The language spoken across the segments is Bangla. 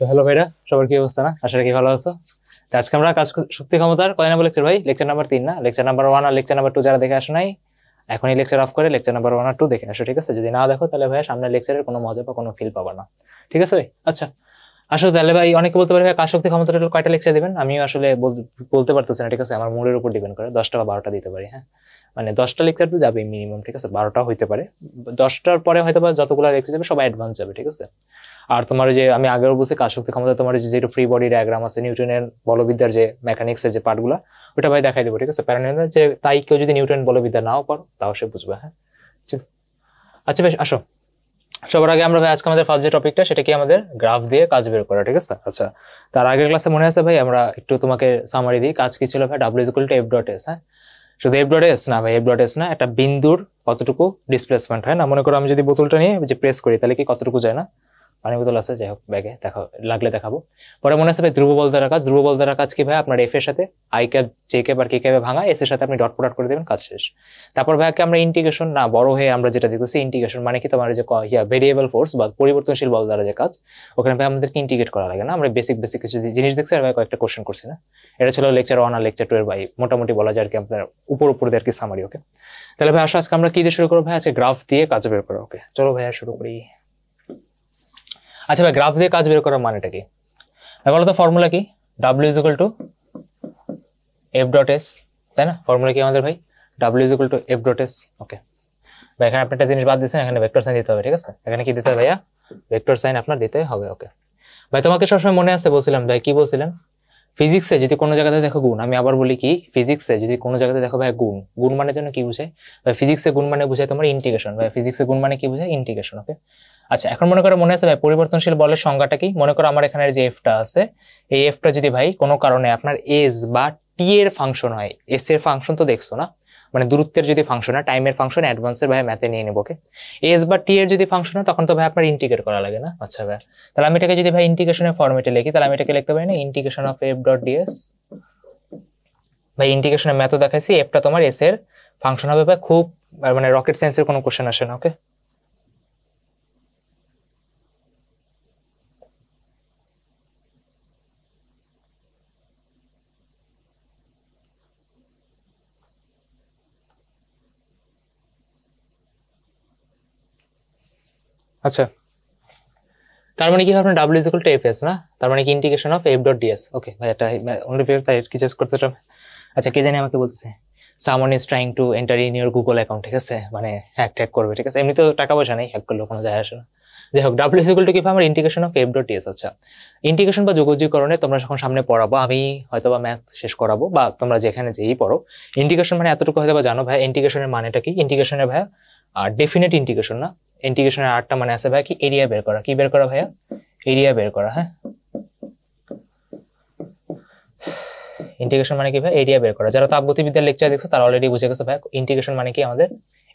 তো হ্যালো ভাইরা সবার কি অবস্থা না আশা রাখি ভালো আছো তো আজকে আমরা কাজ শক্তি ক্ষমতার কয় নাম্বার লেকচার ভাই লেকচার নাম্বার তিন না লেকচার নাম্বার ওয়ান আর লেকচার নাম্বার টু যারা দেখে আসো নাই এখনই লেকচার অফ করে লেকচার নাম্বার ওয়ান আর টু দেখে আসো ঠিক আছে যদি না দেখো তাহলে ভাই সামনের লেকচারের কোনো মজা বা কোনো ফিল পাবো না ঠিক আছে ভাই আচ্ছা আসলে তাহলে ভাই অনেকে বলতে পারে ভাই কাজ শক্তি ক্ষমতাটা কয়টা লেকচার দেবেন আমি আসলে বলতে পারতেছি না ঠিক আছে আমার মূলের উপর ডিপেন্ড করে দশটা বা বারোটা দিতে পারি হ্যাঁ মানে দশটা লেকচার তো যাবে মিনিমাম ঠিক আছে বারোটা হইতে পারে দশটার পরে হয়তো বা যতগুলো লেকচার যাবে সবাই অ্যাডভান্স যাবে ঠিক আছে আর তোমার যে আমি আগেও বলছি কাশক্তি ক্ষমতা তোমার যে যেটা ফ্রি বডি ডায়াগ্রাম আছে নিউটনের বলবিদ্যার যে মেকানিক্সের যে পার্টগুলো ওটা ভাই দেখাই দেবো ঠিক আছে প্যারানোর যে তাই কেউ যদি নিউটন বলবিদ্যা নাও পারো তাও সে বুঝবে হ্যাঁ আচ্ছা।, আচ্ছা বেশ আসো সবার আগে আমরা ভাই আজকে আমাদের ফার্স্ট যে টপিকটা সেটা কি আমাদের গ্রাফ দিয়ে কাজ বের করা ঠিক আছে আচ্ছা তার আগের ক্লাসে মনে আছে ভাই আমরা একটু তোমাকে সামারি দিই কাজ কি ছিল ভাই W equal to F dot S হ্যাঁ শুধু এফ ডট এস না ভাই এফ ডট এস না একটা বিন্দুর কতটুকু ডিসপ্লেসমেন্ট হয় হ্যাঁ? না মনে করো আমি যদি বোতলটা নিয়ে যে প্রেস করি তাহলে কি কতটুকু যায় না পানি বোতল আছে যাই হোক ব্যাগে দেখা লাগলে দেখাবো পরে মনে আছে ভাই ধ্রুব বলদার কাজ ধ্রুব বলদার কাজ কি ভাই আপনার এফ এর সাথে আই ক্যাপ জে ক্যাপ আর কে ক্যাপে ভাঙা এস এর সাথে আপনি ডট প্রোডাক্ট করে দেবেন কাজ শেষ তারপর ভাইকে আমরা ইন্টিগ্রেশন না বড় হয়ে আমরা যেটা দেখতেছি ইন্টিগ্রেশন মানে কি তোমার যে ইয়া ভেরিয়েবল ফোর্স বা পরিবর্তনশীল বল দ্বারা যে কাজ ওখানে ভাই আমাদেরকে ইন্টিগ্রেট করা লাগে না আমরা বেসিক বেসিক কিছু জিনিস দেখছি আর ভাই কয়েকটা কোশ্চেন করছি না এটা ছিল লেকচার ওয়ান আর লেকচার টু এর ভাই মোটামুটি বলা যায় আর কি আপনার উপর উপর দিয়ে আর কি সামারি ওকে তাহলে ভাই আসো আজকে আমরা কি দিয়ে শুরু করবো ভাই আজকে গ্রাফ দিয়ে কাজ বের করো ওকে চলো ভাইয়া শুরু করি আচ্ছা ভাই গ্রাফ দিয়ে কাজ বের করার মানেটা কি বলো তো ফর্মুলা কি W is to F dot S তাই না ফর্মুলা কি আমাদের ভাই W is to F dot S okay ভাই এখানে আপনি একটা জিনিস বাদ দিছেন এখানে ভেক্টর সাইন দিতে হবে ঠিক আছে এখানে কি দিতে হবে ভাইয়া ভেক্টর সাইন আপনার দিতে হবে ওকে ভাই তোমাকে সবসময় মনে আছে বলছিলাম ভাই কি বলছিলেন ফিজিক্সে যদি কোনো জায়গাতে দেখো গুণ আমি আবার বলি কি ফিজিক্সে যদি কোনো জায়গাতে দেখো ভাই গুণ গুণ মানে জন্য কি বুঝে ভাই ফিজিক্সে গুণ মানে বুঝায় তোমার ইন্টিগ্রেশন ভাই ফিজিক্সে গুণ মানে কি বুঝে ইন্টিগ্রেশন ওকে আচ্ছা এখন মনে করো মনে আছে ভাই পরিবর্তনশীল বলের সংজ্ঞাটা কি মনে করো আমার এখানে যে এফটা আছে এই এফটা যদি ভাই কোনো কারণে আপনার এস বা টি এর ফাংশন হয় এস এর ফাংশন তো দেখছো না মানে দূরত্বের যদি ফাংশন হয় টাইমের ফাংশন অ্যাডভান্সের ভাই ম্যাথে নিয়ে নেবো ওকে এস বা টি এর যদি ফাংশন হয় তখন তো ভাই আপনার ইন্টিগ্রেট করা লাগে না আচ্ছা ভাই তাহলে আমি এটাকে যদি ভাই ইন্টিগ্রেশনের ফর্মেটে লিখি তাহলে আমি এটাকে লিখতে পারি না integration of F dot DS ভাই ইন্টিগ্রেশনের ম্যাথও দেখাইছি এফটা তোমার এস এর ফাংশন হবে ভাই খুব মানে রকেট সায়েন্সের কোনো কোশ্চেন আসে না ওকে আচ্ছা তার মানে কি হবে আপনার W equal to F S না তার মানে কি integration of F dot DS okay ভাই একটা অনলি ফেভার তাই কি চেস করতে আচ্ছা কে জানি আমাকে বলতেছে someone is trying to enter in your Google account ঠিক আছে মানে হ্যাক ট্যাক করবে ঠিক আছে এমনি তো টাকা পয়সা নেই হ্যাক করলে কোনো যায় আসে না যাই হোক ডাব্লিউ ইকুয়াল টু কি আমার integration of F dot S আচ্ছা ইন্টিগ্রেশন বা যোগাযোগকরণে তোমরা যখন সামনে পড়াবো আমি হয়তো বা ম্যাথ শেষ করাবো বা তোমরা যেখানে যেই পড়ো ইন্টিগ্রেশন মানে এতটুকু হয়তো বা জানো ভাই ইন্টিগ্রেশনের মানেটা কি ইন্টিগ্রেশনের ভাই ডেফিনেট ইন্টিগ্রেশন না ইন্টিগ্রেশনের আটটা মানে আছে ভাই কি এরিয়া বের করা কি বের করা ভাইয়া এরিয়া বের করা হ্যাঁ ইন্টিগ্রেশন মানে কি ভাই এরিয়া বের করা যারা তাপগতিবিদ্যার লেকচার দেখছো তারা অলরেডি বুঝে গেছে ভাই ইন্টিগ্রেশন মানে কি আমাদের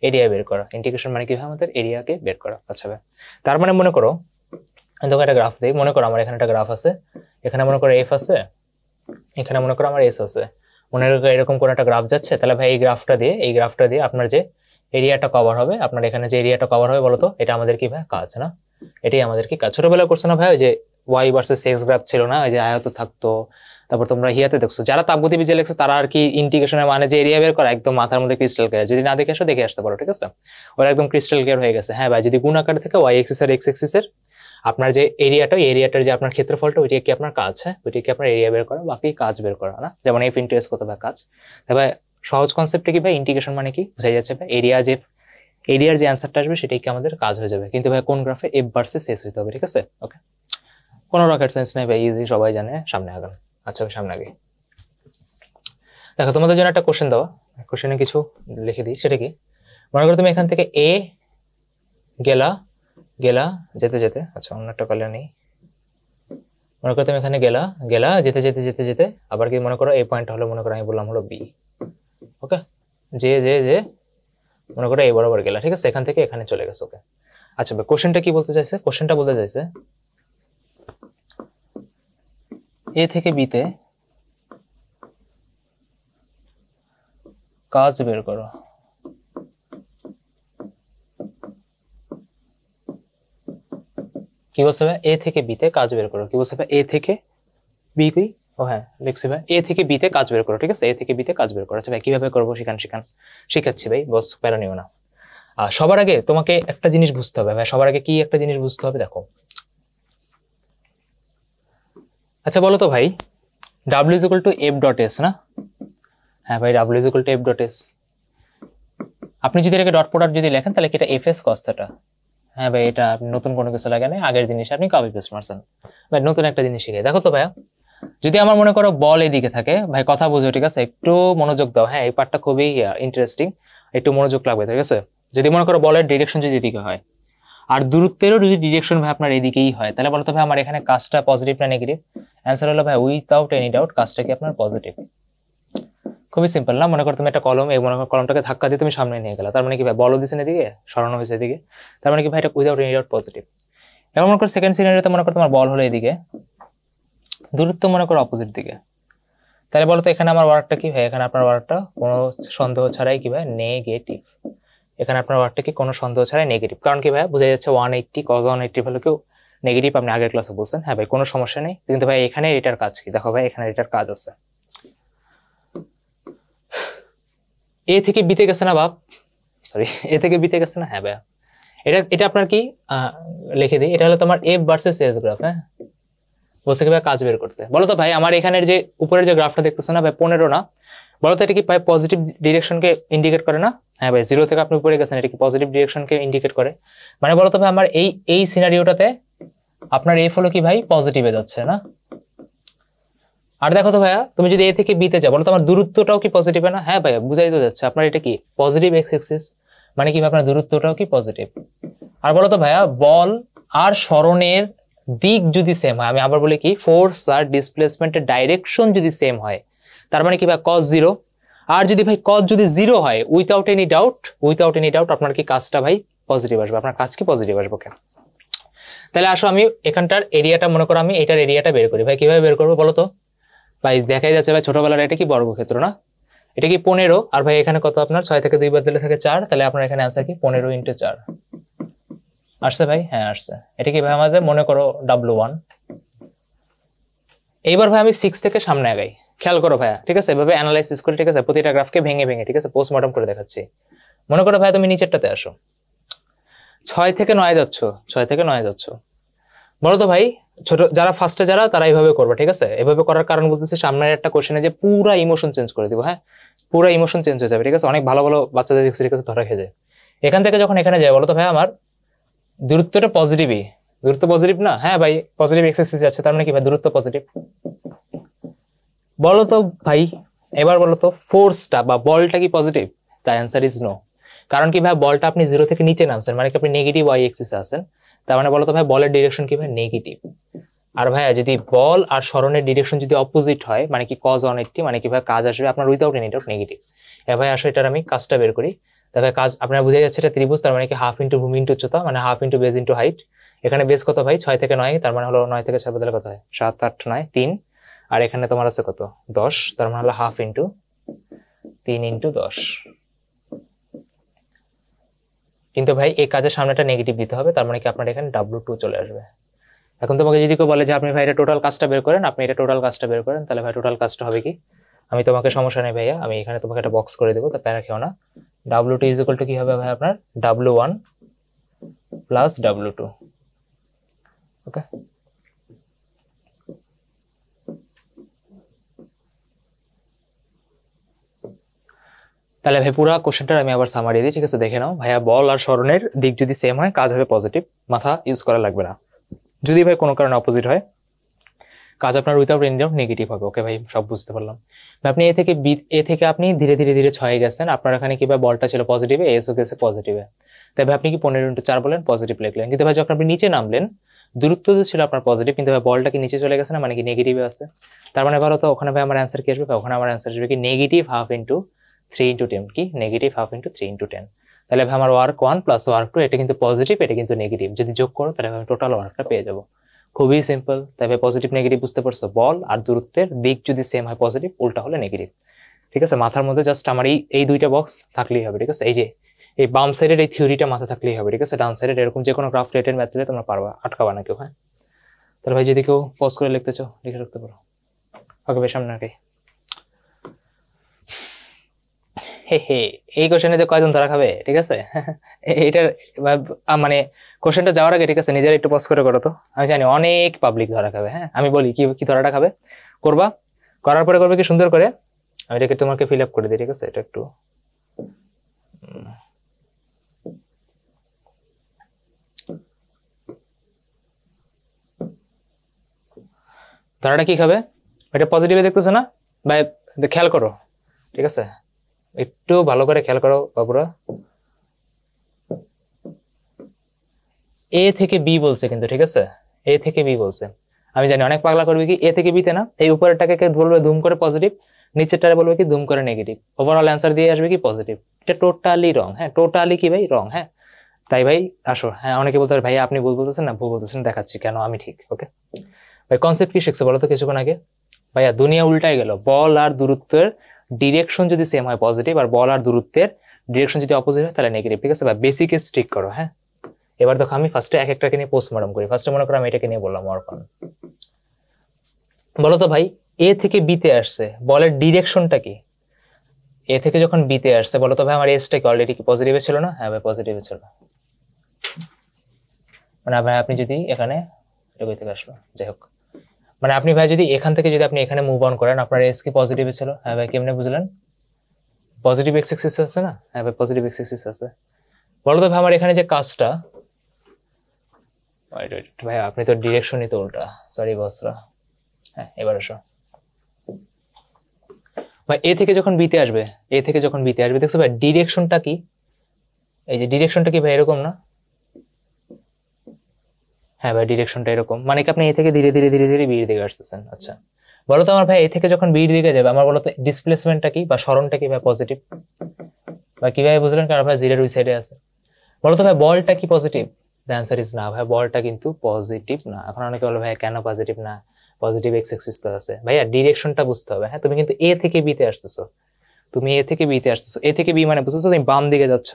এরিয়া বের করা ইন্টিগ্রেশন মানে কি ভাই আমাদের এরিয়াকে বের করা আচ্ছা ভাই তার মানে মনে করো তোমাকে একটা গ্রাফ দিই মনে করো আমার এখানে একটা গ্রাফ আছে এখানে মনে করো এফ আছে এখানে মনে করো আমার এস আছে মনে করো এরকম কোনো একটা গ্রাফ যাচ্ছে তাহলে ভাই এই গ্রাফটা দিয়ে এই গ্রাফটা দিয়ে আপনার যে এরিয়াটা কভার হবে আপনার এখানে যে এরিয়াটা কভার হবে বলতো এটা আমাদের কি ভাই কাজ না এটাই আমাদের কি কাজ ছোটবেলা করছে না ভাই ওই যে ওয়াই ভার্সেস এক্স গ্রাফ ছিল না ওই যে আয়ত থাকতো তারপর তোমরা হিয়াতে দেখছো যারা তাপগতি বিজে লেখছো তারা আর কি ইন্টিগ্রেশনের মানে যে এরিয়া বের করা একদম মাথার মধ্যে ক্রিস্টাল কেয়ার যদি না দেখে আসো দেখে আসতে পারো ঠিক আছে ওরা একদম ক্রিস্টাল কেয়ার হয়ে গেছে হ্যাঁ ভাই যদি গুণ আকার থেকে ওয়াই এক্সিস আর এক্স এক্সিস এর আপনার যে এরিয়াটা ওই এরিয়াটার যে আপনার ক্ষেত্রফলটা ওইটা কি আপনার কাজ হ্যাঁ ওইটা কি আপনার এরিয়া বের করা বাকি কাজ বের করা না যেমন এফ ইন্টু এস কত বা কাজ তবে সহজ কনসেপ্টে কি ভাই ইন্টিগ্রেশন মানে কি বোঝা যাচ্ছে ভাই এরিয়া যে এরিয়ার যে অ্যান্সারটা আসবে সেটাই কি আমাদের কাজ হয়ে যাবে কিন্তু ভাই কোন গ্রাফে এফ ভার্সে শেষ হইতে হবে ঠিক আছে ওকে কোনো রকেট সেন্স নেই ভাই ইজি সবাই জানে সামনে আগান আচ্ছা সামনে আগে দেখো তোমাদের জন্য একটা কোশ্চেন দেওয়া কোশ্চেনে কিছু লিখে দিই সেটা কি মনে করো তুমি এখান থেকে এ গেলা গেলা যেতে যেতে আচ্ছা অন্য একটা কলে নেই মনে করো তুমি এখানে গেলা গেলা যেতে যেতে যেতে যেতে আবার কি মনে করো এ পয়েন্ট হলো মনে করো আমি বললাম হলো বি ওকে যে যে যে মনে করো এই বরাবর গেলা ঠিক আছে এখান থেকে এখানে চলে গেছে ওকে আচ্ছা ভাই কোশ্চেনটা কি বলতে চাইছে কোশ্চেনটা বলতে চাইছে এ থেকে বিতে কাজ বের করো কি বলছে এ থেকে বিতে কাজ বের করো কি বলছে এ থেকে বি কি ও হ্যাঁ দেখছি ভাই এ থেকে বিতে কাজ বের করো ঠিক আছে এ থেকে বিতে কাজ বের করো আচ্ছা ভাই করবো শিখান শিখান শিখাচ্ছি ভাই বস প্যারা নিও না আর সবার আগে তোমাকে একটা জিনিস বুঝতে হবে ভাই সবার আগে কি একটা জিনিস বুঝতে হবে দেখো আচ্ছা বলো তো ভাই W equal to F dot S না হ্যাঁ ভাই W equal to F dot S আপনি যদি এটাকে ডট প্রোডাক্ট যদি লেখেন তাহলে কি এটা এফ এস কস্তাটা হ্যাঁ ভাই এটা নতুন কোনো কিছু লাগে না আগের জিনিস আপনি কপি পেস্ট মারছেন ভাই নতুন একটা জিনিস শিখে দেখো তো ভাইয়া যদি আমার মনে করো বল এদিকে থাকে ভাই কথা বুঝো ঠিক আছে একটু মনোযোগ দাও হ্যাঁ এই পার্টটা খুবই ইন্টারেস্টিং একটু মনোযোগ লাগবে ঠিক আছে যদি মনে করো বলের ডিরেকশন যদি এদিকে হয় আর দূরত্বেরও যদি ডিরেকশন ভাই আপনার এদিকেই হয় তাহলে বলতো ভাই আমার এখানে কাজটা পজিটিভ না নেগেটিভ অ্যান্সার হলো ভাই উইথাউট এনি ডাউট কাজটা কি আপনার পজিটিভ খুবই সিম্পল না মনে করো তুমি একটা কলম এই মনে করো কলমটাকে ধাক্কা দিয়ে তুমি সামনে নিয়ে গেলো তার মানে কি ভাই বলও দিয়েছেন এদিকে সরানো হয়েছে এদিকে তার মানে কি ভাই এটা উইদাউট এনি ডাউট পজিটিভ এবং মনে করো সেকেন্ড সিনারিতে মনে করো তোমার বল হলো এদিকে দূরত্ব মনে করো অপোজিট দিকে তাহলে বলতো এখানে আমার ওয়ার্কটা কি হয় এখানে আপনার ওয়ার্কটা কোনো সন্দেহ ছাড়াই কি ভাই নেগেটিভ এখানে আপনার ওয়ার্কটা কি কোনো সন্দেহ ছাড়াই নেগেটিভ কারণ কি ভাই বোঝা যাচ্ছে one eighty cos one eighty হলো কেউ নেগেটিভ আপনি আগের ক্লাসে বলছেন হ্যাঁ ভাই কোনো সমস্যা নেই কিন্তু ভাই এখানে এটার কাজ কি দেখো ভাই এখানে এটার কাজ আছে এ থেকে বিতে গেছে না বাপ সরি এ থেকে বিতে গেছে না হ্যাঁ ভাই এটা এটা আপনার কি লিখে দিই এটা হলো তোমার এফ ভার্সেস এস গ্রাফ হ্যাঁ বলছে কি ভাই কাজ বের করতে বলো তো ভাই আমার এখানের যে উপরের যে গ্রাফটা দেখতেছো না ভাই পনেরো না বলো তো এটা কি ভাই পজিটিভ ডিরেকশনকে ইন্ডিকেট করে না হ্যাঁ ভাই জিরো থেকে আপনি উপরে গেছেন এটা কি পজিটিভ ডিরেকশনকে ইন্ডিকেট করে মানে বলো তো ভাই আমার এই এই সিনারিওটাতে আপনার এ হলো কি ভাই পজিটিভে যাচ্ছে না আর দেখো তো ভাইয়া তুমি যদি এ থেকে বিতে যাও বলো তো আমার দূরত্বটাও কি পজিটিভ না হ্যাঁ ভাইয়া বুঝাই তো যাচ্ছে আপনার এটা কি পজিটিভ এক্স এক্সিস মানে কি আপনার দূরত্বটাও কি পজিটিভ আর বলো তো ভাইয়া বল আর স্মরণের দিক যদি সেম হয় আমি আবার বলি কি ফোর্স আর ডিসপ্লেসমেন্টের ডাইরেকশন যদি সেম হয় তার মানে কি ভাই কস জিরো আর যদি ভাই কস যদি জিরো হয় without any doubt without any doubt আপনার কি কাজটা ভাই পজিটিভ আসবে আপনার কাজ কি পজিটিভ আসবে কেন তাহলে আসো আমি এখানটার এরিয়াটা মনে করো আমি এটার এরিয়াটা বের করি ভাই কিভাবে বের করবো বলো তো ভাই দেখাই যাচ্ছে ভাই ছোটবেলার এটা কি বর্গক্ষেত্র না এটা কি পনেরো আর ভাই এখানে কত আপনার ছয় থেকে দুই বার দিলে থাকে চার তাহলে আপনার এখানে আনসার কি পনেরো ইন্টু চার আসছে ভাই হ্যাঁ আসছে এটা কি ভাই আমাদের মনে করো ডাব্লু ওয়ান এইবার ভাই আমি সিক্স থেকে সামনে আগাই খেয়াল করো ভাইয়া ঠিক আছে এভাবে অ্যানালাইসিস করে ঠিক আছে প্রতিটা গ্রাফকে ভেঙে ভেঙে ঠিক আছে পোস্টমর্টম করে দেখাচ্ছি মনে করো ভাইয়া তুমি নিচেরটাতে আসো ছয় থেকে নয় যাচ্ছ ছয় থেকে নয় যাচ্ছ বলো তো ভাই ছোট যারা ফার্স্টে যারা তারা এইভাবে করবে ঠিক আছে এভাবে করার কারণ বলতেছি সামনের একটা কোশ্চেনে যে পুরা ইমোশন চেঞ্জ করে দিব হ্যাঁ পুরা ইমোশন চেঞ্জ হয়ে যাবে ঠিক আছে অনেক ভালো ভালো বাচ্চাদের দেখছি ঠিক আছে ধরা খেয়ে যায় এখান থেকে যখন এখানে যায় বলো তো ভাই আমার দূরত্বটা পজিটিভই দূরত্ব পজিটিভ না হ্যাঁ ভাই পজিটিভ এক্সারসাইজ আছে তার মানে কি ভাই দূরত্ব পজিটিভ বলো তো ভাই এবার বলো তো ফোর্সটা বা বলটা কি positive the answer is no কারণ কি ভাই বলটা আপনি জিরো থেকে নিচে নামছেন মানে কি আপনি নেগেটিভ ওয়াই এক্সিসে আছেন তার মানে বলো তো ভাই বলের ডিরেকশন কি ভাই নেগেটিভ আর ভাইয়া যদি বল আর স্মরণের ডিরেকশন যদি অপোজিট হয় মানে কি কজ অন একটি মানে কি ভাই কাজ আসবে আপনার উইদাউট এনি ডাউট নেগেটিভ এ ভাই আসলে এটার আমি কাজটা বের করি তাদের কাজ আপনারা বুঝে যাচ্ছে এটা ত্রিভুজ তার মানে কি হাফ ইন্টু ভূমি ইন্টু উচ্চতা মানে half into base into height এখানে বেস কত ভাই ছয় থেকে নয় তার মানে হলো নয় থেকে ছয় বদলে কত হয় সাত আট নয় তিন আর এখানে তোমার আছে কত দশ তার মানে হলো হাফ ইন্টু তিন ইন্টু দশ কিন্তু ভাই এই কাজের সামনে একটা নেগেটিভ দিতে হবে তার মানে কি আপনার এখানে ডাব্লু টু চলে আসবে এখন তোমাকে যদি কেউ বলে যে আপনি ভাই এটা টোটাল কাজটা বের করেন আপনি এটা টোটাল কাজটা বের করেন তাহলে ভাই টোটাল কাজটা হবে কি আমি তোমাকে সমস্যা নেই ভাইয়া আমি এখানে তোমাকে একটা বক্স করে দেবো তা প্যারা খেও না W two is equal to কী হবে ভাই আপনার W one plus W two okay তাহলে ভাই পুরা কোশ্চেনটার আমি আবার সামারি দিই ঠিক আছে দেখে নাও ভাইয়া বল আর স্মরণের দিক যদি সেম হয় কাজ হবে পজিটিভ মাথা ইউজ করা লাগবে না যদি ভাই কোনো কারণে অপোজিট হয় কাজ আপনার উইথাউট এনি ডাউট নেগেটিভ হবে ওকে ভাই সব বুঝতে পারলাম আপনি এ থেকে বি এ থেকে আপনি ধীরে ধীরে ধীরে ছয়ে গেছেন আপনার এখানে কিবা বলটা ছিল পজিটিভে এসও গেছে পজিটিভে তবে আপনি কি পনেরো ইন্টু চার বলেন পজিটিভ লিখলেন কিন্তু ভাই যখন আপনি নিচে নামলেন দূরত্ব তো ছিল আপনার পজিটিভ কিন্তু ভাই বলটা কি নিচে চলে গেছে না মানে কি নেগেটিভে আছে তার মানে ভালো তো ওখানে ভাই আমার অ্যান্সার কি আসবে ওখানে আমার অ্যান্সার আসবে কি negative half into three into ten কি negative half into three into ten তাহলে ভাই আমার work one plus work two এটা কিন্তু পজিটিভ এটা কিন্তু নেগেটিভ যদি যোগ করো তাহলে আমি টোটাল ওয়ার্কটা পেয়ে যাবো খুবই সিম্পল তবে পজিটিভ নেগেটিভ বুঝতে পারছো বল আর দূরত্বের দিক যদি সেম হয় পজিটিভ উল্টা হলে নেগেটিভ ঠিক আছে মাথার মধ্যে জাস্ট আমার এই এই দুইটা বক্স থাকলেই হবে ঠিক আছে এই যে এই বাম সাইডের এই থিওরিটা মাথা থাকলেই হবে ঠিক আছে ডান সাইডের এরকম যে কোনো গ্রাফ রেটের ম্যাথ দিলে তোমরা পারবা আটকাবা না কেউ হ্যাঁ তাহলে ভাই যদি কেউ পজ করে লিখতে চাও লিখে রাখতে পারো ওকে ভাই সামনে আগে হে হে এই কোশ্চেনে যে কয়জন ধরা খাবে ঠিক আছে এটার মানে কোশ্চেনটা যাওয়ার আগে ঠিক আছে নিজের একটু পজ করে করো তো আমি জানি অনেক পাবলিক ধরা খাবে হ্যাঁ আমি বলি কি কি ধরাটা খাবে করবা করার পরে করবে কি সুন্দর করে আমি এটাকে তোমাকে ফিল আপ করে দিই ঠিক আছে এটা একটু ধরাটা কি খাবে এটা পজিটিভে দেখতেছো না বা খেয়াল করো ঠিক আছে একটু ভালো করে খেয়াল করো বাবুরা এ থেকে বি বলছে কিন্তু ঠিক আছে এ থেকে বি বলছে আমি জানি অনেক পাগলা করবে কি এ থেকে বিতে না এই উপরেরটাকে বলবে ধুম করে পজিটিভ নিচেরটারে বলবে কি ধুম করে নেগেটিভ ওভারঅল অ্যান্সার দিয়ে আসবে কি পজিটিভ এটা টোটালি রং হ্যাঁ টোটালি কি ভাই রং হ্যাঁ তাই ভাই আসো হ্যাঁ অনেকে বলতে পারে ভাই আপনি ভুল বলতেছেন না ভুল বলতেছেন দেখাচ্ছি কেন আমি ঠিক ওকে ভাই কনসেপ্ট কি শিখছে বলো তো কিছুক্ষণ আগে ভাইয়া দুনিয়া উল্টাই গেল বল আর দূরত্বের ডিরেকশন যদি সেম হয় পজিটিভ আর বল আর দূরত্বের ডিরেকশন যদি অপোজিট হয় তাহলে নেগেটিভ ঠিক আছে বা বেসিক কেস করো হ্যাঁ এবার দেখো আমি ফার্স্টে এক একটাকে নিয়ে পোস্টমর্টম করি ফার্স্টে মনে করো আমি এটাকে নিয়ে বললাম অর্পণ বলো তো ভাই এ থেকে বিতে আসছে বলের ডিরেকশনটা কি এ থেকে যখন বিতে আসছে বলো তো ভাই আমার এসটা কি অলরেডি কি পজিটিভে ছিল না হ্যাঁ ভাই পজিটিভে ছিল মানে ভাই আপনি যদি এখানে এটা থেকে আসলো যাই হোক মানে আপনি ভাই যদি এখান থেকে যদি আপনি এখানে মুভ অন করেন আপনার এস কি পজিটিভে ছিল হ্যাঁ ভাই কেমনে বুঝলেন পজিটিভ এক্স আছে না হ্যাঁ ভাই পজিটিভ এক্স আছে বলো তো ভাই আমার এখানে যে কাজটা ভাই আপনি তো ডিরেকশনই তো উল্টা সরি বসরা হ্যাঁ এবার আসো ভাই এ থেকে যখন বিতে আসবে এ থেকে যখন বিতে আসবে দেখছো ভাই ডিরেকশনটা কি এই যে ডিরেকশনটা কি ভাই এরকম না হ্যাঁ ভাই ডিরেকশনটা এরকম মানে কি আপনি এ থেকে ধীরে ধীরে ধীরে ধীরে বিয়ের দিকে আসতেছেন আচ্ছা বলো তো আমার ভাই এ থেকে যখন বিয়ের দিকে যাবে আমার বলতো ডিসপ্লেসমেন্টটা কি বা স্মরণটা কি ভাই পজিটিভ বা কিভাবে বুঝলেন কারণ ভাই জিরের ওই সাইডে আছে বলতো ভাই বলটা কি পজিটিভ দ্য অ্যান্সার ইজ না ভাই বলটা কিন্তু পজিটিভ না এখন অনেকে বলো ভাই কেন পজিটিভ না পজিটিভ এক্স এক্সিস তো আছে ভাইয়া ডিরেকশনটা বুঝতে হবে হ্যাঁ তুমি কিন্তু এ থেকে বিতে আসতেছো তুমি এ থেকে বিতে আসতেছো এ থেকে বি মানে বুঝতেছো তুমি বাম দিকে যাচ্ছ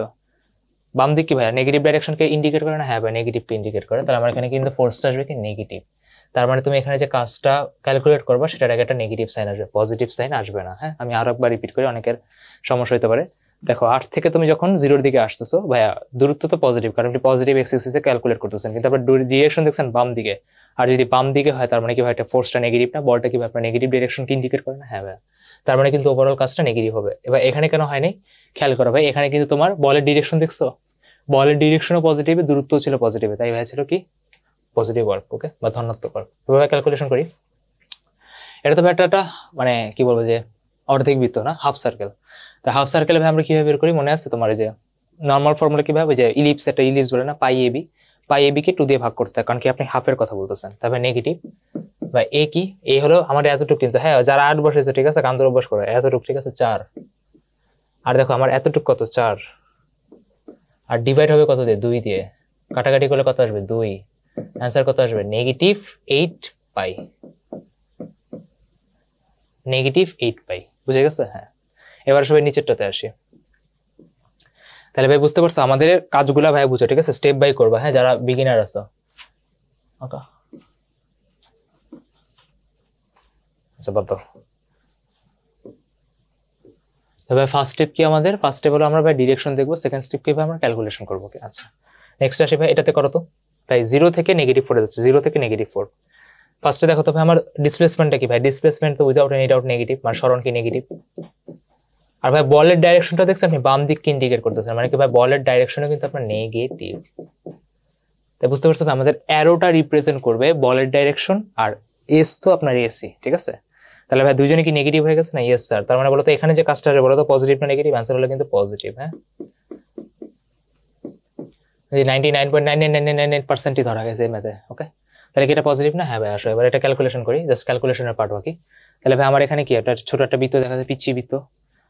বাম দিক কি ভাইয়া নেগেটিভ ডাইরেকশনকে ইন্ডিকেট করে না হ্যাঁ ভাই নেগেটিভকে ইন্ডিকেট করে তাহলে আমার মানে এখানে কিন্তু ফোর্সটা আসবে কি নেগেটিভ তার মানে তুমি এখানে যে কাজটা ক্যালকুলেট করবা সেটার আগে একটা নেগেটিভ সাইন আসবে পজিটিভ সাইন আসবে না হ্যাঁ আমি আরো একবার রিপিট করি অনেকের সমস্যা হতে পারে দেখো আট থেকে তুমি যখন জিরোর দিকে আসতেছো ভাইয়া দূরত্ব তো পজিটিভ কারণ আপনি পজিটিভ এক্সিসে ক্যালকুলেট করতেছেন কিন্তু আপনার ডিরেকশন দেখছেন বাম দিকে আর যদি বাম দিকে হয় তার মানে কি ভাই একটা ফোর্সটা নেগেটিভ না বলটা কি ভাই আপনার নেগেটিভ ডিরেকশনকে ইন্ডিকেট করে না হ্যাঁ ভাইয়া তার মানে কিন্তু ওভারঅল কাজটা নেগেটিভ হবে এবার এখানে কেন হয়নি খেয়াল করো ভাই এখানে কিন্তু তোমার বলের ডিরেকশন দেখছো বলের ডিরেকশনও পজিটিভ দূরত্ব ছিল পজিটিভে তাই ভাই ছিল কি পজিটিভ ওয়ার্ক ওকে বা ধনাত্মক ওয়ার্ক এভাবে ক্যালকুলেশন করি এটা তো একটা মানে কি বলবো যে অর্ধেক বৃত্ত না হাফ সার্কেল তা হাফ সার্কেলে ভাই আমরা কীভাবে বের করি মনে আছে তোমার যে নর্মাল ফর্মুলা কীভাবে যে ইলিপস একটা ইলিপস বলে না পাই এবি বা এবি কে টু দিয়ে ভাগ করতে হয় কারণ কি আপনি হাফের কথা বলতেছেন তবে নেগেটিভ বা এ কি এ হলো আমার এতটুকু কিন্তু হ্যাঁ যারা আট বসেছে ঠিক আছে কান্দর অভ্যাস করে এতটুকু ঠিক আছে চার আর দেখো আমার এতটুকু কত চার আর ডিভাইড হবে কত দিয়ে দুই দিয়ে কাটাকাটি করলে কত আসবে দুই অ্যান্সার কত আসবে negative eight pi negative eight pi বুঝে গেছে হ্যাঁ এবার সবাই নিচেরটাতে আসি তাহলে ভাই বুঝতে পারছো আমাদের কাজগুলা ভাই বুঝো ঠিক আছে স্টেপ বাই করবা হ্যাঁ যারা বিগিনার আছো ওকে আচ্ছা তবে ফার্স্ট স্টেপ কি আমাদের ফার্স্ট স্টেপ হলো আমরা ভাই ডিরেকশন দেখবো সেকেন্ড স্টেপ কি আমরা ক্যালকুলেশন করবো আচ্ছা নেক্সট আসে ভাই এটাতে করো তো ভাই জিরো থেকে নেগেটিভ ফোরে যাচ্ছে জিরো থেকে নেগেটিভ ফোর ফার্স্টে দেখো তো ভাই আমার ডিসপ্লেসমেন্টটা কি ভাই ডিসপ্লেসমেন্ট তো উইদাউট এনি ডাউট নেগেটিভ মানে সরণ কি নেগেটিভ আর ভাই বলের ডাইরেকশনটা দেখছেন আপনি বাম দিককে ইন্ডিকেট করতেছেন মানে কি ভাই বলের ডাইরেকশনও কিন্তু আপনার নেগেটিভ তাই বুঝতে পারছেন আমাদের অ্যারোটা রিপ্রেজেন্ট করবে বলের ডাইরেকশন আর এস তো আপনার এসি ঠিক আছে তাহলে ভাই দুজনে কি নেগেটিভ হয়ে গেছে না ইয়েস স্যার তার মানে বলতো এখানে যে কাজটা হবে বলতো পজিটিভ না নেগেটিভ অ্যান্সার হলো কিন্তু পজিটিভ হ্যাঁ ninety nine point nine nine nine nine পার্সেন্টই ধরা গেছে এই ম্যাথে ওকে তাহলে কি এটা পজিটিভ না হ্যাঁ ভাই আসো এবার এটা ক্যালকুলেশন করি জাস্ট ক্যালকুলেশনের পার্ট বাকি তাহলে ভাই আমার এখানে কি একটা ছোট একটা বৃত্ত দেখা যায় পিচ্ছি বৃত্ত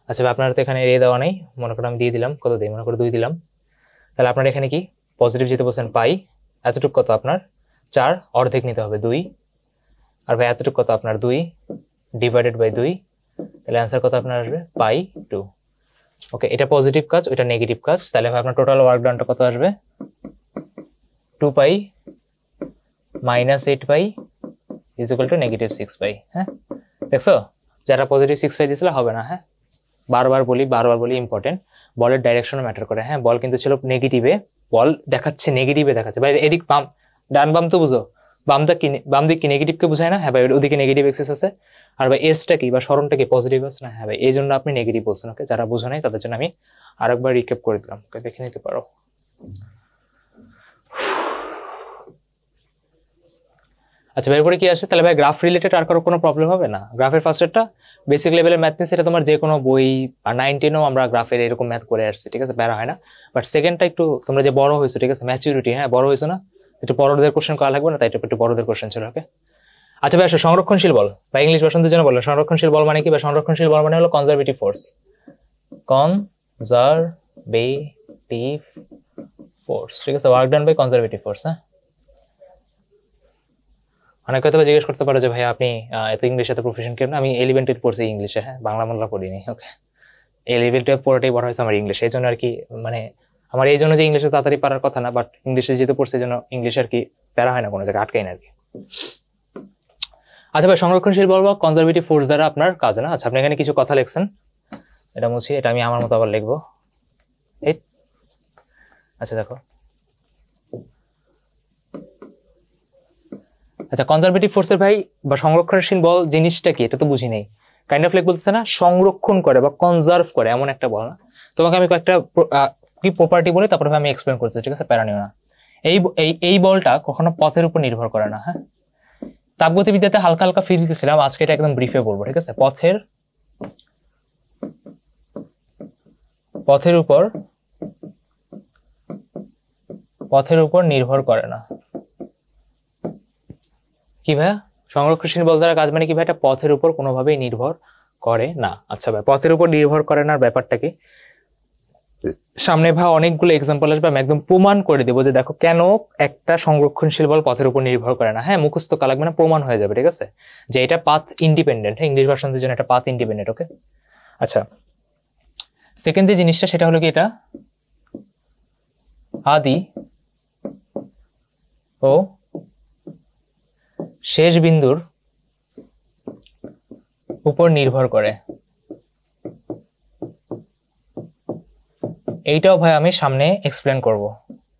আচ্ছা আপনারা তো এখানে এ দেওয়া নেই মনে করো আমি দিয়ে দিলাম কত দিই মনে করো দুই দিলাম তাহলে আপনার এখানে কি পজিটিভ যেতে বলছেন পাই এতটুকু কত আপনার চার অর্ধেক নিতে হবে দুই আর ভাই এতটুকু কত আপনার দুই ডিভাইডেড বাই দুই তাহলে অ্যান্সার কত আপনার আসবে পাই টু ওকে এটা পজিটিভ কাজ ওইটা নেগেটিভ কাজ তাহলে ভাই আপনার টোটাল ওয়ার্ক ডানটা কত আসবে two pi minus eight pi is equal to negative six pi হ্যাঁ দেখছো যারা পজিটিভ সিক্স পাই দিয়েছিল হবে না হ্যাঁ বারবার বলি বারবার বলি ইম্পর্টেন্ট বলের ডাইরেকশনও ম্যাটার করে হ্যাঁ বল কিন্তু ছিল নেগেটিভে বল দেখাচ্ছে নেগেটিভে দেখাচ্ছে ভাই এদিক বাম ডান বাম তো বুঝো বাম দিক বাম দিক কি নেগেটিভকে বোঝায় না হ্যাঁ ভাই ওদিকে নেগেটিভ এক্সেস আছে আর ভাই এসটা কি বা স্মরণটা কি পজিটিভ আছে না হ্যাঁ ভাই এই জন্য আপনি নেগেটিভ বলছেন ওকে যারা বোঝো নাই তাদের জন্য আমি আরেকবার রিক্যাপ করে দিলাম ওকে দেখে নিতে পারো আচ্ছা করে কি আসে তাহলে ভাই গ্রাফ রিলেটেড আর কারো কোনো প্রবলেম হবে না গ্রাফের ফার্স্টেরটা বেসিক লেভেলের ম্যাথ নিয়ে সেটা তোমার যে কোনো বই বা নাইনটিনও আমরা গ্রাফের এরকম ম্যাথ করে আসছি ঠিক আছে বেড়া হয় না বাট সেকেন্ডটা একটু তোমরা যে বড় হয়েছো ঠিক আছে ম্যাচুরিটি হ্যাঁ বড় হয়েছো না একটু বড়দের কোশ্চেন করা লাগবে না তাই একটু বড়দের কোশ্চেন ছিল ওকে আচ্ছা ভাই সংরক্ষণশীল বল বা ইংলিশ ভাষণদের জন্য বললো সংরক্ষণশীল বল মানে কি বা সংরক্ষণশীল বল মানে হলো কনজারভেটিভ ফোর্স কনজারভেটিভ ফোর্স ঠিক আছে work done by conservative force হ্যাঁ অনেকে মানে হয়তো জিজ্ঞেস করতে পারো যে ভাই আপনি এত ইংলিশ এত প্রফেশন কেন আমি এলিভেন্টেড টুয়েলভ পড়ছি ইংলিশে হ্যাঁ বাংলা মাল্লা পড়িনি ওকে ইলেভেন টুয়েলভ পড়াটাই বড় হয়েছে আমার ইংলিশ এই জন্য আর কি মানে আমার এই জন্য যে ইংলিশে তাড়াতাড়ি পারার কথা না বাট ইংলিশে যেহেতু পড়ছে এই জন্য ইংলিশ আর কি প্যারা হয় না কোনো জায়গায় আটকাই না আর কি আচ্ছা ভাই সংরক্ষণশীল বলব কনজারভেটিভ ফোর্স দ্বারা আপনার কাজ না আচ্ছা আপনি এখানে কিছু কথা লিখছেন এটা মুছি এটা আমি আমার মতো আবার লিখবো এই আচ্ছা দেখো আচ্ছা কনজারভেটিভ ফোর্সের ভাই বা সংরক্ষণশীল বল জিনিসটা কি এটা তো বুঝি নেই কাইন্ড অফ লাইক বলতেছে না সংরক্ষণ করে বা কনজার্ভ করে এমন একটা বল না তোমাকে আমি কয়েকটা কি প্রপার্টি বলে তারপরে আমি এক্সপ্লেন করছি ঠিক আছে প্যারা নিও না এই এই বলটা কখনো পথের উপর নির্ভর করে না হ্যাঁ তাপগতিবিদ্যাতে হালকা হালকা ফিল দিতেছিলাম আজকে এটা একদম ব্রিফে বলবো ঠিক আছে পথের পথের উপর পথের উপর নির্ভর করে না কি ভাইয়া সংরক্ষণশীল বল দ্বারা কাজ মানে কি ভাই এটা পথের উপর কোনোভাবেই নির্ভর করে না আচ্ছা ভাই পথের উপর নির্ভর করে না ব্যাপারটা কি সামনে ভাই অনেকগুলো এক্সাম্পল আসবে আমি একদম প্রমাণ করে দেবো যে দেখো কেন একটা সংরক্ষণশীল বল পথের উপর নির্ভর করে না হ্যাঁ মুখস্থ কালাক লাগবে মানে না প্রমাণ হয়ে যাবে ঠিক আছে যে এটা পাথ ইন্ডিপেন্ডেন্ট হ্যাঁ ইংলিশ ভার্সনদের জন্য একটা পাথ ইন্ডিপেন্ডেন্ট ওকে আচ্ছা সেকেন্ড যে জিনিসটা সেটা হলো কি এটা আদি ও শেষ বিন্দুর উপর নির্ভর করে এইটাও ভাই আমি সামনে এক্সপ্লেন করব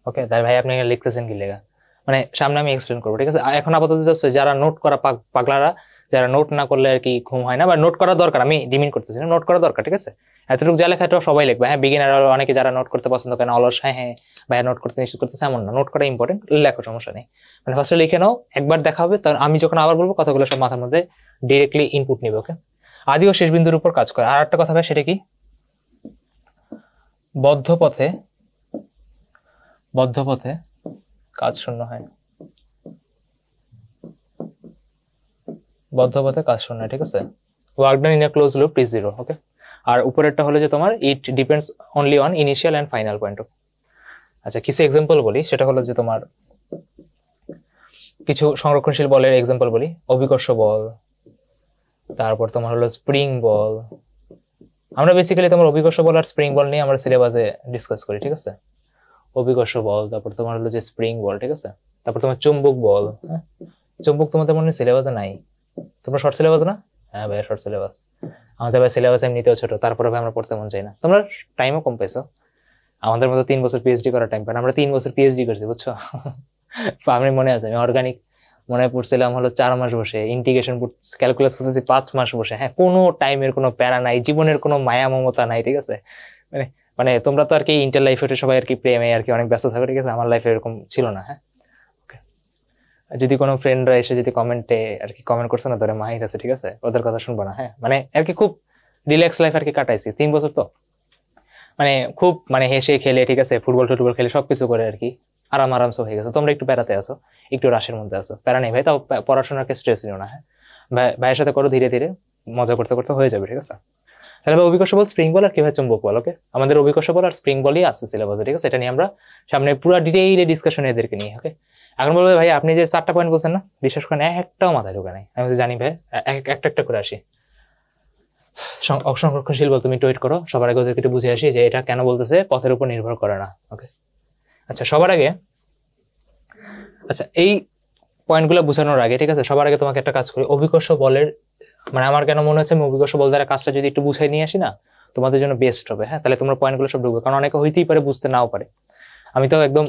ওকে তাই ভাই আপনি লিখতেছেন কি লেখা মানে সামনে আমি এক্সপ্লেন করবো ঠিক আছে এখন আপাতত যাচ্ছে যারা নোট করা পাগলারা যারা নোট না করলে আর কি ঘুম হয় না বা নোট করা দরকার আমি ডিমিন করতেছি না নোট করা দরকার ঠিক আছে এতটুকু যা লেখা এটা সবাই লিখবে হ্যাঁ বিগিনার অনেকে যারা নোট করতে পছন্দ করেন অলস হ্যাঁ হ্যাঁ ভাইয়া নোট করতে নিশ্চিত করতেছে এমন না নোট করা ইম্পর্টেন্ট লেখো সমস্যা নেই মানে ফার্স্টে লিখে নাও একবার দেখা হবে তখন আমি যখন আবার বলবো কথাগুলো সব মাথার মধ্যে ডিরেক্টলি ইনপুট নিবে ওকে আদিও শেষ বিন্দুর উপর কাজ করে আর একটা কথা ভাই সেটা কি বদ্ধ পথে বদ্ধ পথে কাজ শূন্য হয় বদ্ধ পথে কাজ শূন্য ঠিক আছে work done in a closed loop is zero okay আর উপরেরটা হলো যে তোমার it depends only on initial and final point of আচ্ছা কিছু এক্সাম্পল বলি সেটা হলো যে তোমার কিছু সংরক্ষণশীল বলের এক্সাম্পল বলি অভিকর্ষ বল তারপর তোমার হলো স্প্রিং বল আমরা বেসিক্যালি তোমার অভিকর্ষ বল আর স্প্রিং বল নিয়ে আমরা সিলেবাসে ডিসকাস করি ঠিক আছে অভিকর্ষ বল তারপর তোমার হলো যে স্প্রিং বল ঠিক আছে তারপর তোমার চুম্বক বল হ্যাঁ? চুম্বক তোমাদের মনে সিলেবাসে নাই তোমরা শর্ট সিলেবাস না হ্যাঁ ভাই শর্ট সিলেবাস আমাদের ভাই সিলেবাস এমনিতেও ছোট তারপরে ভাই আমরা পড়তে মন চাই না তোমরা টাইমও কম পেয়েছো আমাদের মতো তিন বছর পিএইচডি করার টাইম পাই আমরা তিন বছর পিএইচডি করছি বুঝছো আমি মনে আছে আমি অর্গানিক মনে পড়ছিলাম হলো চার মাস বসে ইন্টিগ্রেশন ক্যালকুলাস পড়তেছি পাঁচ মাস বসে হ্যাঁ কোনো টাইমের কোনো প্যারা নাই জীবনের কোনো মায়া মমতা নাই ঠিক আছে মানে মানে তোমরা তো আর কি ইন্টার লাইফে সবাই আর কি প্রেমে আর কি অনেক ব্যস্ত থাকো ঠিক আছে আমার লাইফে এরকম ছিল না হ্যাঁ যদি কোনো ফ্রেন্ডরা এসে যদি কমেন্টে আর কি কমেন্ট করছে না ধরে মাহির আছে ঠিক আছে ওদের কথা শুনবো না হ্যাঁ মানে আর কি খুব রিল্যাক্স লাইফ আর কি কাটাইছি তিন বছর তো মানে খুব মানে হেসে খেলে ঠিক আছে ফুটবল টুটবল খেলে সব কিছু করে আর কি আরাম আরামসে হয়ে গেছে তোমরা একটু বেড়াতে আসো একটু রাশের মধ্যে আসো প্যারা নেই ভাই তাও কে স্ট্রেস নিও না হ্যাঁ ভাইয়ের সাথে করো ধীরে ধীরে মজা করতে করতে হয়ে যাবে ঠিক আছে তাহলে ভাই অভিকর্ষ বল স্প্রিং বল আর কিভাবে চুম্বক বল ওকে আমাদের অভিকর্ষ বল আর স্প্রিং বলই আছে সিলেবাসে ঠিক আছে এটা নিয়ে আমরা সামনে পুরো ডিটেইলে ডিসকাশন এদেরকে নিয়ে ওকে এখন বলবে ভাই আপনি যে চারটা পয়েন্ট বলছেন না বিশ্বাস করেন একটাও মাথায় ঢোকে নাই আমি জানি ভাই একটা একটা করে আসি সংরক্ষণশীল বল তুমি টুইট করো সবার আগে ওদেরকে একটু বুঝে আসি যে এটা কেন বলতেছে পথের উপর নির্ভর করে না ওকে আচ্ছা সবার আগে আচ্ছা এই পয়েন্টগুলো বোঝানোর আগে ঠিক আছে সবার আগে তোমাকে একটা কাজ করি অভিকর্ষ বলের মানে আমার কেন মনে হচ্ছে আমি অভিকর্ষ বল দ্বারা কাজটা যদি একটু বুঝাই নিয়ে আসি না তোমাদের জন্য বেস্ট হবে হ্যাঁ তাহলে তোমরা পয়েন্টগুলো সব ঢুকবে কারণ অনেকে হইতেই পারে বুঝতে নাও পারে আমি তো একদম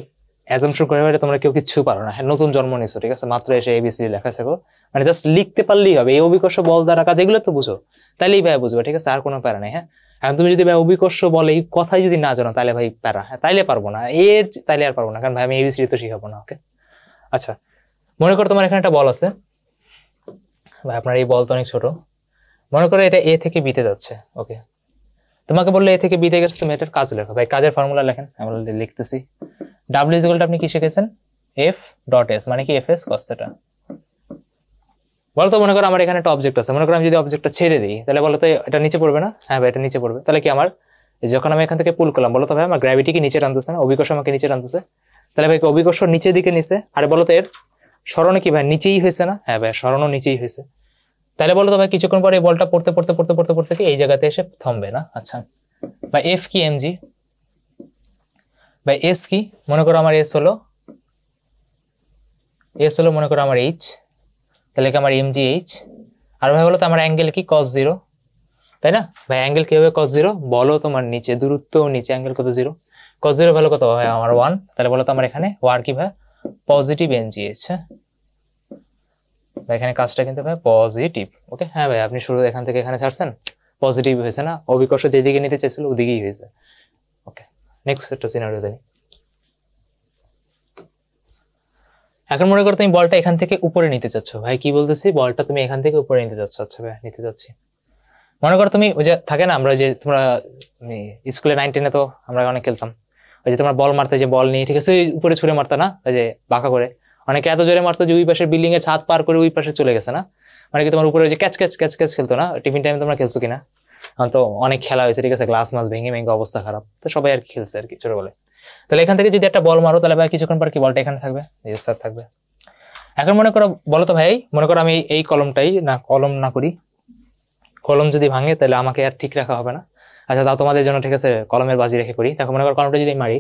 অ্যাজামশন করে বাইরে তোমরা কেউ কিছু পারো না হ্যাঁ নতুন জন্ম নিছো ঠিক আছে মাত্র এসে এবিসি লেখা শেখো মানে জাস্ট লিখতে পারলেই হবে এই অভিকর্ষ বল দ্বারা কাজ এগুলো তো বুঝো তাইলেই ভাই বুঝবে ঠিক আছে আর কোনো প্যারা নেই হ্যাঁ এখন তুমি যদি ভাই অভিকর্ষ বলে এই কথাই যদি না জানো তাহলে ভাই প্যারা হ্যাঁ তাইলে পারবো না এর তাইলে আর পারবো না কারণ ভাই আমি এবিসি তো শিখাবো না ওকে আচ্ছা মনে করো তোমার এখানে একটা বল আছে ভাই আপনার এই বল তো অনেক ছোট মনে করো এটা এ থেকে বিতে যাচ্ছে ওকে তোমাকে বললে এ থেকে বি দিয়ে গেছে তুমি এটার কাজ লেখো ভাই কাজের ফর্মুলা লেখেন আমি লিখতেছি ডাব্লিউ ইজিকালটা আপনি কি শিখেছেন এফ ডট এস মানে কি এফ এস কস্তাটা বলতো মনে করো আমার এখানে একটা অবজেক্ট আছে মনে করো আমি যদি অবজেক্টটা ছেড়ে দিই তাহলে বলতো এটা নিচে পড়বে না হ্যাঁ ভাই এটা নিচে পড়বে তাহলে কি আমার যখন আমি এখান থেকে পুল করলাম বলতো ভাই আমার গ্র্যাভিটি কি নিচে টানতেছে না অভিকর্ষ আমাকে নিচে টানতেছে তাহলে ভাই অভিকর্ষ নিচের দিকে নিছে আর বলতো এর স্মরণে কি ভাই নিচেই হয়েছে না হ্যাঁ ভাই স্মরণও নিচেই হয়েছে তাহলে বলো তো ভাই কিছুক্ষণ পরে এই বলটা পড়তে পড়তে পড়তে পড়তে পড়তে এই জায়গাতে এসে থামবে না আচ্ছা বা এফ কি এমজি বা এস কি মনে করো আমার এস হলো এস হলো মনে করো আমার এইচ তাহলে কি আমার এমজি এইচ আর ভাই বলো তো আমার অ্যাঙ্গেল কি কস জিরো তাই না ভাই অ্যাঙ্গেল কীভাবে হবে কস জিরো বলো তোমার নিচে দূরত্ব নিচে অ্যাঙ্গেল কত জিরো কস জিরো ভালো কত ভাই আমার ওয়ান তাহলে বলো তো আমার এখানে ওয়ার কি ভাই পজিটিভ এমজি এইচ হ্যাঁ এখানে কাজটা কিন্তু ভাই পজিটিভ ওকে হ্যাঁ ভাই আপনি শুরু এখান থেকে এখানে ছাড়ছেন পজিটিভ হয়েছে না অবিকর্ষ যেদিকে নিতে চাইছিল ওদিকেই হয়েছে ওকে নেক্সট একটা সিনারি দেখি এখন মনে করো তুমি বলটা এখান থেকে উপরে নিতে চাচ্ছ ভাই কি বলতেছি বলটা তুমি এখান থেকে উপরে নিতে চাচ্ছ আচ্ছা ভাই নিতে চাচ্ছি মনে করো তুমি ওই যে থাকে না আমরা যে তোমরা মানে স্কুলে নাইন তো আমরা অনেক খেলতাম ওই যে তোমরা বল মারতে যে বল নিয়ে ঠিক আছে উপরে ছুঁড়ে মারতা না ওই যে বাঁকা করে অনেকে এত জোরে মারতো যে ওই পাশের বিল্ডিং এর ছাদ পার করে ওই পাশে চলে গেছে না মানে কি তোমার উপরে যে ক্যাচ ক্যাচ ক্যাচ ক্যাচ খেলতো না টিফিন টাইমে তোমরা খেলছো কিনা তো অনেক খেলা হয়েছে ঠিক আছে গ্লাস মাস ভেঙে ভেঙে অবস্থা খারাপ তো সবাই আর কি খেলছে আর কি বলে তাহলে এখান থেকে যদি একটা বল মারো তাহলে ভাই কিছুক্ষণ পর কি বলটা এখানে থাকবে স্যার থাকবে এখন মনে করো বলো তো ভাই মনে করো আমি এই কলমটাই না কলম না করি কলম যদি ভাঙে তাহলে আমাকে আর ঠিক রাখা হবে না আচ্ছা তাও তোমাদের জন্য ঠিক আছে কলমের বাজি রেখে করি দেখো মনে করো কলমটা যদি মারি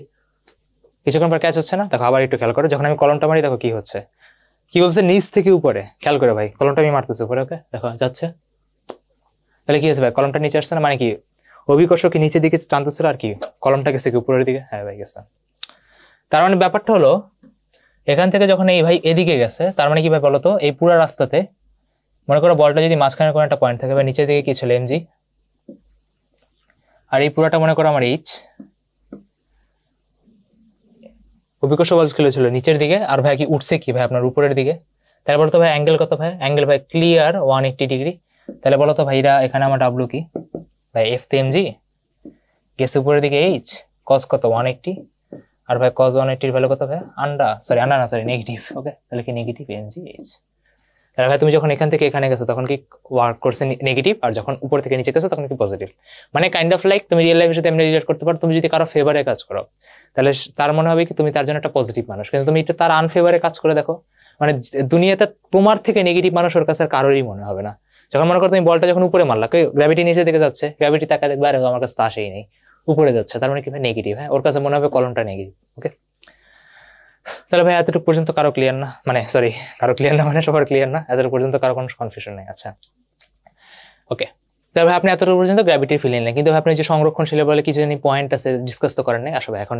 কিছুক্ষণ পর ক্যাচ হচ্ছে না দেখো আবার একটু খেয়াল করো যখন আমি কলমটা মারি দেখো কি হচ্ছে কি বলছে নিচ থেকে উপরে খেয়াল করে ভাই কলমটা আমি মারতেছি উপরে ওকে দেখো যাচ্ছে তাহলে কি হয়েছে ভাই কলমটা নিচে আসছে না মানে কি অভিকর্ষ কি নিচের দিকে টানতেছিল আর কি কলমটা গেছে কি উপরের দিকে হ্যাঁ ভাই গেছে তার মানে ব্যাপারটা হলো এখান থেকে যখন এই ভাই এদিকে গেছে তার মানে কি ভাই বলতো এই পুরো রাস্তাতে মনে করো বলটা যদি মাঝখানে কোনো একটা পয়েন্ট থাকে বা নিচের দিকে কি ছিল এমজি আর এই পুরাটা মনে করো আমার এইচ অভিজ্ঞতা বল খেলেছিল নিচের দিকে আর ভাই কি উঠছে কি ভাই আপনার উপরের দিকে তাহলে বলতো ভাই অ্যাঙ্গেল কত ভাই অ্যাঙ্গেল ভাই ক্লিয়ার ওয়ান এইট্টি ডিগ্রি তাহলে বলো তো ভাইরা এখানে আমার ডাব্লু কি ভাই এফ তে এমজি গেস উপরের দিকে এইচ কস কত ওয়ান এইট্টি আর ভাই কস ওয়ান এইট্টির ভ্যালু কত ভাই আন্ডা সরি আন্ডা না সরি নেগেটিভ ওকে তাহলে কি নেগেটিভ এমজি এইচ তাহলে ভাই তুমি যখন এখান থেকে এখানে গেছো তখন কি ওয়ার্ক করছে নেগেটিভ আর যখন উপর থেকে নিচে গেছো তখন কি পজিটিভ মানে কাইন্ড অফ লাইক তুমি রিয়েল লাইফের সাথে এমনি রিলেট করতে পারো তুমি যদি কারো ফেভারে কাজ করো তাহলে তার মনে হবে কি তুমি তার জন্য একটা পজিটিভ মানুষ কিন্তু তুমি এটা তার আনফেভারে কাজ করে দেখো মানে দুনিয়াতে তোমার থেকে নেগেটিভ মানুষ ওর কাছে কারোরই মনে হবে না যখন মনে করো তুমি বলটা যখন উপরে মারলা গ্র্যাভিটি নিচে দিকে যাচ্ছে গ্র্যাভিটি তাকে দেখবে আর আমার কাছে তো আসেই নেই উপরে যাচ্ছে তার মানে কি ভাই নেগেটিভ হ্যাঁ ওর কাছে মনে হবে কলমটা নেগেটিভ ওকে তাহলে ভাই এতটুকু পর্যন্ত কারো ক্লিয়ার না মানে সরি কারো ক্লিয়ার না মানে সবার ক্লিয়ার না এতটুকু পর্যন্ত কারো কোনো কনফিউশন নেই আচ্ছা ওকে তবে আপনি এতটা পর্যন্ত গ্র্যাভিটি ফিল নিলেন কিন্তু আপনি যে সংরক্ষণশীল বলে কিছু জানি পয়েন্ট আছে ডিসকাস তো করেন নাই আসবে এখন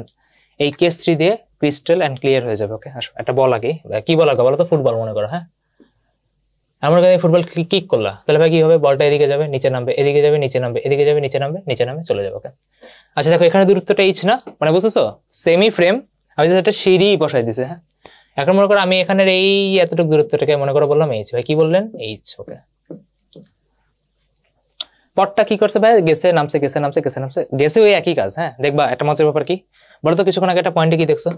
এই কেস থ্রি দিয়ে ক্রিস্টাল অ্যান্ড ক্লিয়ার হয়ে যাবে ওকে আসবে একটা বল আগে কি বল আগে বলো তো ফুটবল মনে করো হ্যাঁ আমরা কাছে ফুটবল কিক করলা তাহলে ভাই কি হবে বলটা এদিকে যাবে নিচে নামবে এদিকে যাবে নিচে নামবে এদিকে যাবে নিচে নামবে নিচে নামবে চলে যাবে ওকে আচ্ছা দেখো এখানে দূরত্বটা এইচ না মানে বুঝেছো সেমি ফ্রেম আমি একটা সিঁড়ি বসাই দিছে হ্যাঁ এখন মনে করো আমি এখানের এই এতটুকু দূরত্বটাকে মনে করো বললাম এইচ ভাই কি বললেন এইচ ওকে পটটা কি করছে ভাই গেছে নামছে গেছে নামছে গেছে নামছে গেছে ওই একই কাজ হ্যাঁ দেখবা একটা মজার ব্যাপার কি বলো তো কিছুক্ষণ আগে একটা পয়েন্টে কি দেখছো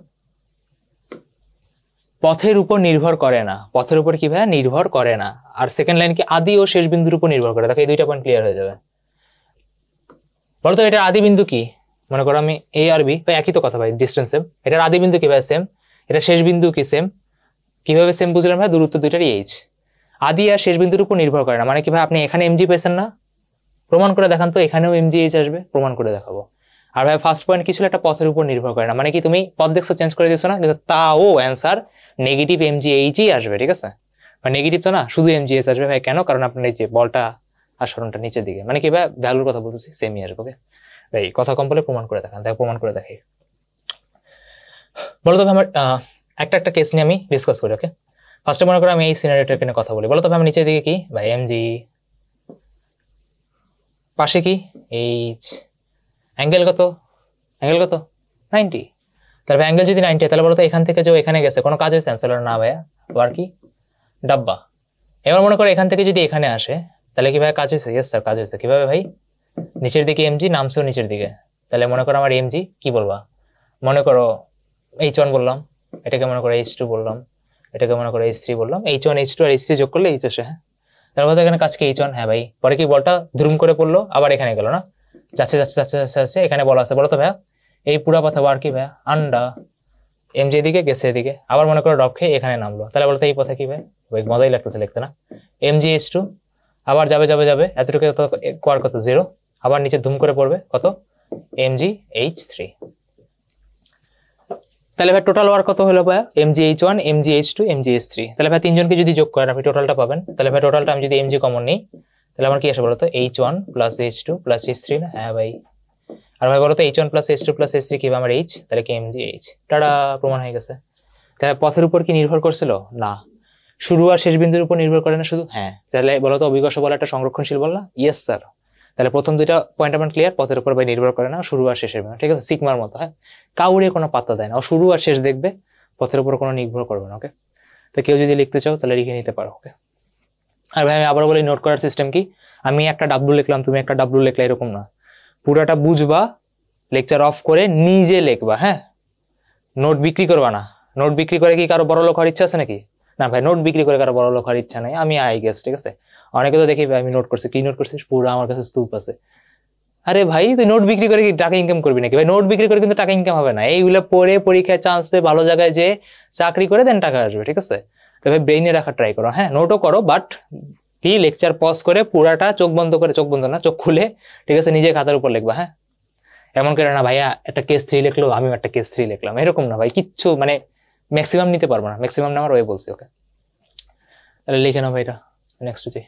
পথের উপর নির্ভর করে না পথের উপর কি ভাই নির্ভর করে না আর সেকেন্ড লাইন কি আদি ও শেষ বিন্দুর উপর নির্ভর করে দেখো এই দুইটা পয়েন্ট ক্লিয়ার হয়ে যাবে বলো তো এটার আদি বিন্দু কি মনে করো আমি এ আর বি ভাই একই তো কথা ভাই ডিস্টেন্স সেম এটার আদি বিন্দু কি ভাই সেম এটা শেষ বিন্দু কি সেম কিভাবে সেম বুঝলাম ভাই দূরত্ব দুইটারই এইচ আদি আর শেষ বিন্দুর উপর নির্ভর করে না মানে কি ভাই আপনি এখানে এমজি পেয়েছেন না প্রমাণ করে দেখান তো এখানেও এমজিএইচ আসবে প্রমাণ করে দেখাবো আর ভাই ফার্স্ট পয়েন্ট কিছু একটা পথের উপর নির্ভর করে না মানে কি তুমি পথ দেখছো চেঞ্জ করে দিয়েছো না কিন্তু তাও অ্যান্সার নেগেটিভ এমজিএইচই আসবে ঠিক আছে নেগেটিভ মানে তো না শুধু এমজিএস আসবে ভাই কেন কারণ আপনার এই যে বলটা আর সরণটা নিচের দিকে মানে কি ভাই ভ্যালুর কথা বলতেছি সেমই আসবে ওকে ভাই কথা কম বলে প্রমাণ করে দেখান তাই প্রমাণ করে দেখাই বলো তো আমার একটা একটা কেস নিয়ে আমি ডিসকাস করি ওকে ফার্স্টে মনে করো আমি এই সিনারিটার কিনে কথা বলি বলো তো আমি নিচের দিকে কি ভাই এমজি পাশে কি এইচ অ্যাঙ্গেল কত অ্যাঙ্গেল কত নাইনটি তারপর অ্যাঙ্গেল যদি নাইনটি তাহলে বলো তো এখান থেকে যে এখানে গেছে কোনো কাজ হয়েছে অ্যান্সার না ভাইয়া আর কি ডাব্বা এবার মনে করো এখান থেকে যদি এখানে আসে তাহলে কি ভাই কাজ হয়েছে ইয়েস স্যার কাজ হয়েছে কীভাবে ভাই নিচের দিকে এমজি নামছেও নিচের দিকে তাহলে মনে করো আমার এমজি কি বলবা মনে করো এইচ ওয়ান বললাম এটাকে মনে করো এইচ টু বললাম এটাকে মনে করো এইচ থ্রি বললাম এইচ ওয়ান এইচ টু আর এইচ থ্রি যোগ করলে এইচ আসে হ্যাঁ তারপর এখানে কাজকে এইচ হ্যাঁ ভাই পরে কি বলটা ধ্রুম করে পড়লো আবার এখানে গেল না যাচ্ছে যাচ্ছে যাচ্ছে যাচ্ছে যাচ্ছে এখানে বলা আছে বলো তো ভাইয়া এই পুরা কথা আর কি ভাইয়া আন্ডা এম জি দিকে গেছে এদিকে আবার মনে করো ডপ খেয়ে এখানে নামলো তাহলে বলতো এই পথে কি ভাই ওই মজাই লাগতেছে লিখতে না এম জি এস টু আবার যাবে যাবে যাবে এতটুকু কোয়ার কত জিরো আবার নিচে ধুম করে পড়বে কত এম জি এইচ থ্রি তাহলে ভাই টোটাল ওয়ার কত হলো ভাই M G H one M G H two M G H three তাহলে ভাই তিনজনকে যদি যোগ করেন আপনি টোটালটা পাবেন তাহলে ভাই টোটালটা আমি যদি এম জি কমন নিই তাহলে আমার কি আসে বলতো H one plus H two plus H three না হ্যাঁ ভাই আর ভাই বলতো H one plus H two plus H three কিভাবে আমার এইচ তাহলে কি এম জি এইচ টাটা প্রমাণ হয়ে গেছে তাহলে পথের উপর কি নির্ভর করছিল না শুরু আর শেষ বিন্দুর উপর নির্ভর করে না শুধু হ্যাঁ তাহলে বলতো অভিজ্ঞ বলে একটা সংরক্ষণশীল বল না ইয়েস স্যার তাহলে প্রথম দুইটা পয়েন্ট আমার ক্লিয়ার পথের উপর ভাই নির্ভর করে না শুরু আর শেষের ব্যাপার ঠিক আছে সিকমার মতো হ্যাঁ কাউরে কোনো পাত্তা দেয় না ও শুরু আর শেষ দেখবে পথের উপর কোনো নির্ভর করবে না ওকে তো কেউ যদি লিখতে চাও তাহলে লিখে নিতে পারো ওকে আর ভাই আমি আবার বলি নোট করার সিস্টেম কি আমি একটা ডাব্লু লিখলাম তুমি একটা ডাব্লু লিখলে এরকম না পুরাটা বুঝবা লেকচার অফ করে নিজে লিখবা হ্যাঁ নোট বিক্রি করবা না নোট বিক্রি করে কি কারো বড় লোক হওয়ার ইচ্ছা আছে নাকি না ভাই নোট বিক্রি করে কারো বড় লোক হওয়ার ইচ্ছা নেই আমি আই গেস ঠিক আছে অনেকে তো দেখি আমি নোট করছি কি নোট করছিস পুরো আমার কাছে স্তূপ আছে আরে ভাই তুই নোট বিক্রি করে কি টাকা ইনকাম করবি নাকি ভাই নোট বিক্রি করে কিন্তু টাকা ইনকাম হবে না এইগুলো পড়ে পরীক্ষায় চান্স পেয়ে ভালো জায়গায় যে চাকরি করে দেন টাকা আসবে ঠিক আছে তো ভাই ব্রেইনে রাখা ট্রাই করো হ্যাঁ নোটও করো বাট কি লেকচার পজ করে পুরাটা চোখ বন্ধ করে চোখ বন্ধ না চোখ খুলে ঠিক আছে নিজে খাতার উপর লিখবা হ্যাঁ এমন করে না ভাইয়া একটা কেস থ্রি লিখলো আমি একটা কেস থ্রি লিখলাম এরকম না ভাই কিচ্ছু মানে ম্যাক্সিমাম নিতে পারবো না ম্যাক্সিমাম নেওয়ার ওই বলছি ওকে তাহলে লিখে নাও ভাইটা নেক্সট জি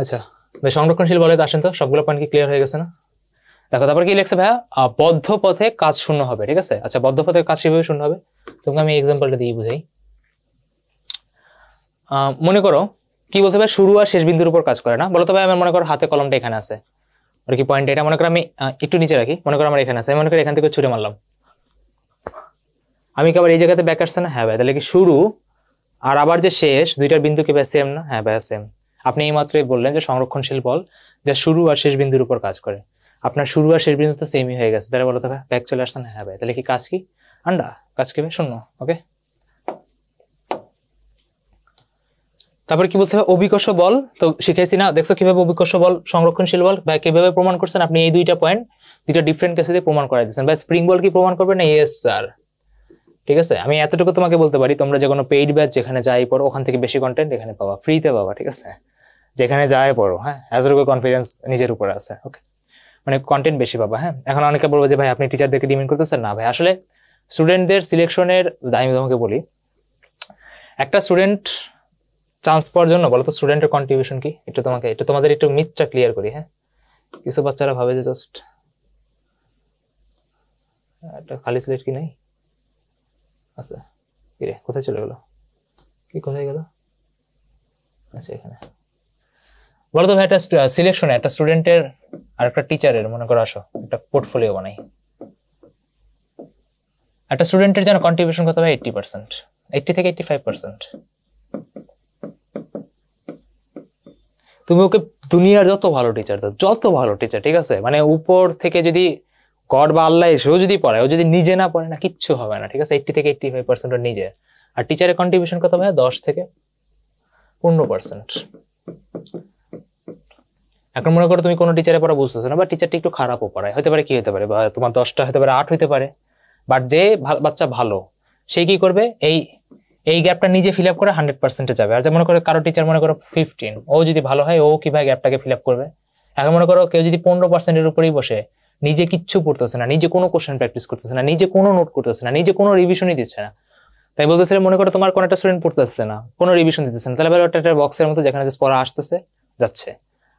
আচ্ছা ভাই সংরক্ষণশীল বলে আসেন তো সবগুলো পয়েন্ট কি ক্লিয়ার হয়ে গেছে না দেখো তারপর কি লিখছে ভাইয়া বদ্ধ পথে কাজ শূন্য হবে ঠিক আছে আচ্ছা বদ্ধ পথে কাজ সেভাবে শূন্য হবে তোমাকে আমি এক্সাম্পলটা দিয়ে বুঝাই মনে করো কি বলছে ভাই শুরু আর শেষ বিন্দুর উপর কাজ করে না বলতো ভাই আমার মনে করো হাতে কলমটা এখানে আছে আর কি পয়েন্ট এটা মনে করো আমি একটু নিচে রাখি মনে করো আমার এখানে আছে আমি মনে করি এখান থেকে ছুটে মারলাম আমি কি আবার এই জায়গাতে ব্যাক আসছে না হ্যাঁ ভাই তাহলে কি শুরু আর আবার যে শেষ দুইটার বিন্দু কি সেম না হ্যাঁ ভাইয়া সেম আপনি এই মাত্রই বললেন যে সংরক্ষণশীল বল যা শুরু আর শেষ বিন্দুর উপর কাজ করে আপনার শুরু আর শেষ বিন্দু তো সেমই হয়ে গেছে তাহলে বলো তো ভাই ব্যাগ চলে না হ্যাঁ ভাই তাহলে কি কাজ কি আন্ডা কাজ কি ভাই শূন্য ওকে তারপর কি বলছে অভিকর্ষ বল তো শিখাইছি না দেখছো কিভাবে অভিকর্ষ বল সংরক্ষণশীল বল বা কিভাবে প্রমাণ করছেন আপনি এই দুইটা পয়েন্ট দুইটা ডিফারেন্ট কেসে দিয়ে প্রমাণ করাই দিচ্ছেন বা স্প্রিং বল কি প্রমাণ করবেন না ইয়েস স্যার ঠিক আছে আমি এতটুকু তোমাকে বলতে পারি তোমরা যে কোনো পেইড ব্যাচ যেখানে যাই পড়ো ওখান থেকে বেশি কন্টেন্ট এখানে পাওয়া ফ্রিতে পাওয়া ঠিক আছে যেখানে যাই পড়ো হ্যাঁ এতটুকু কনফিডেন্স নিজের উপরে আছে ওকে মানে কন্টেন্ট বেশি পাবা হ্যাঁ এখন অনেকে বলবো যে ভাই আপনি টিচারদেরকে ডিমেন্ড করতেছেন না ভাই আসলে স্টুডেন্টদের সিলেকশনের আমি তোমাকে বলি একটা স্টুডেন্ট চান্স পাওয়ার জন্য বলো তো স্টুডেন্টের কন্ট্রিবিউশন কি একটু তোমাকে একটু তোমাদের একটু মিথটা ক্লিয়ার করি হ্যাঁ কিছু বাচ্চারা ভাবে যে জাস্ট একটা খালি সিলেট কি নাই আচ্ছা কিরে কোথায় চলে কি কোথায় গেল আচ্ছা এখানে বলো তো ভাই একটা সিলেকশনে একটা স্টুডেন্টের আর একটা টিচারের মনে করো আসো একটা পোর্টফোলিও বানাই একটা স্টুডেন্টের যেন কন্ট্রিবিউশন কত হয় এইট্টি পার্সেন্ট এইট্টি থেকে এইট্টি ফাইভ পার্সেন্ট তুমি ওকে দুনিয়ার যত ভালো টিচার দাও যত ভালো টিচার ঠিক আছে মানে উপর থেকে যদি গড বা আল্লাহ ও যদি পড়ে ও যদি নিজে না পড়ে না কিচ্ছু হবে না ঠিক আছে এইটটি থেকে এইটটি ফাইভ পার্সেন্ট নিজের আর টিচারের কন্ট্রিবিউশন কত হবে দশ থেকে পনেরো পার্সেন্ট এখন মনে করো তুমি কোনো টিচারে পড়া বুঝতেছো না বা টিচারটি একটু খারাপও পড়ায় হতে পারে কি হতে পারে বা তোমার দশটা হতে পারে আট হতে পারে বাট যে বাচ্চা ভালো সে কি করবে এই এই গ্যাপটা নিজে ফিল আপ করে হান্ড্রেড পার্সেন্টে যাবে আর যে মনে করো কারো টিচার মনে করো ফিফটিন ও যদি ভালো হয় ও কীভাবে গ্যাপটাকে ফিল আপ করবে এখন মনে করো কেউ যদি পনেরো পার্সেন্টের উপরেই বসে নিজে কিচ্ছু পড়তেছে না নিজে কোনো কোশ্চেন প্র্যাকটিস করতেছে না নিজে কোনো নোট করতেছে না নিজে কোনো রিভিশনই দিচ্ছে না তাই বলতেছে মনে করো তোমার কোনো একটা স্টুডেন্ট পড়তেছে না কোনো রিভিশন দিতেছে না তাহলে একটা একটা বক্সের মতো যেখানে জাস্ট পড়া আসতেছে যাচ্ছে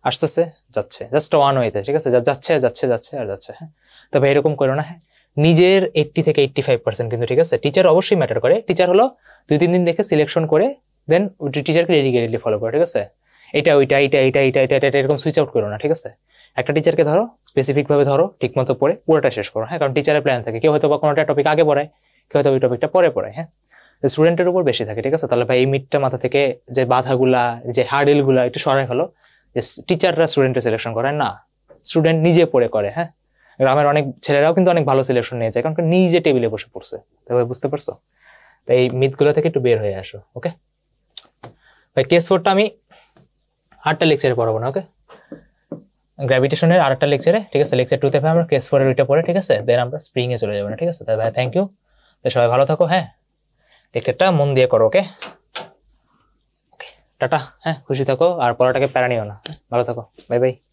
আসতেছে যাচ্ছে জাস্ট ওয়ান ওয়েতে ঠিক আছে যাচ্ছে যাচ্ছে যাচ্ছে আর যাচ্ছে হ্যাঁ তবে এরকম করো না হ্যাঁ নিজের এইটটি থেকে এইটটি ফাইভ পার্সেন্ট কিন্তু ঠিক আছে টিচার অবশ্যই ম্যাটার করে টিচার হলো দুই তিন দিন দেখে সিলেকশন করে দেন টিচারকে রেডি রেডি ফলো করে ঠিক আছে এটা ওইটা এটা এটা এটা এটা এটা এরকম সুইচ আউট করো না ঠিক আছে একটা টিচারকে ধরো স্পেসিফিকভাবে ধরো ঠিকমতো পড়ে পুরোটা শেষ করো হ্যাঁ কারণ টিচারের প্ল্যান থাকে কেউ হয়তো বা কোনোটা টপিক আগে পড়ায় কেউ হয়তো ওই টপিকটা পরে পড়ায় হ্যাঁ স্টুডেন্টের উপর বেশি থাকে ঠিক আছে তাহলে ভাই এই মিটটা মাথা থেকে যে বাধাগুলা যে হার্ডেলগুলা একটু সরাই হলো যে টিচাররা স্টুডেন্টের সিলেকশন করে না স্টুডেন্ট নিজে পড়ে করে হ্যাঁ গ্রামের অনেক ছেলেরাও কিন্তু অনেক ভালো সিলেকশন নিয়ে যায় কারণ নিজে টেবিলে বসে পড়ছে তাহলে বুঝতে পারছো তাই এই মিথগুলো থেকে একটু বের হয়ে আসো ওকে ভাই কেস ফোরটা আমি আটটা লেকচারে পড়াবো না ওকে গ্র্যাভিটেশনের একটা লেকচারে ঠিক আছে লেকচার টুতে আমরা কেস ফোরের ওইটা পরে ঠিক আছে দেন আমরা স্প্রিংয়ে চলে যাবো না ঠিক আছে তাহলে ভাই থ্যাংক ইউ তো সবাই ভালো থাকো হ্যাঁ লেকচারটা মন দিয়ে করো ওকে টাটা হ্যাঁ খুশি থাকো আর পড়াটাকে প্যারা নিও না হ্যাঁ? ভালো থাকো বাই বাই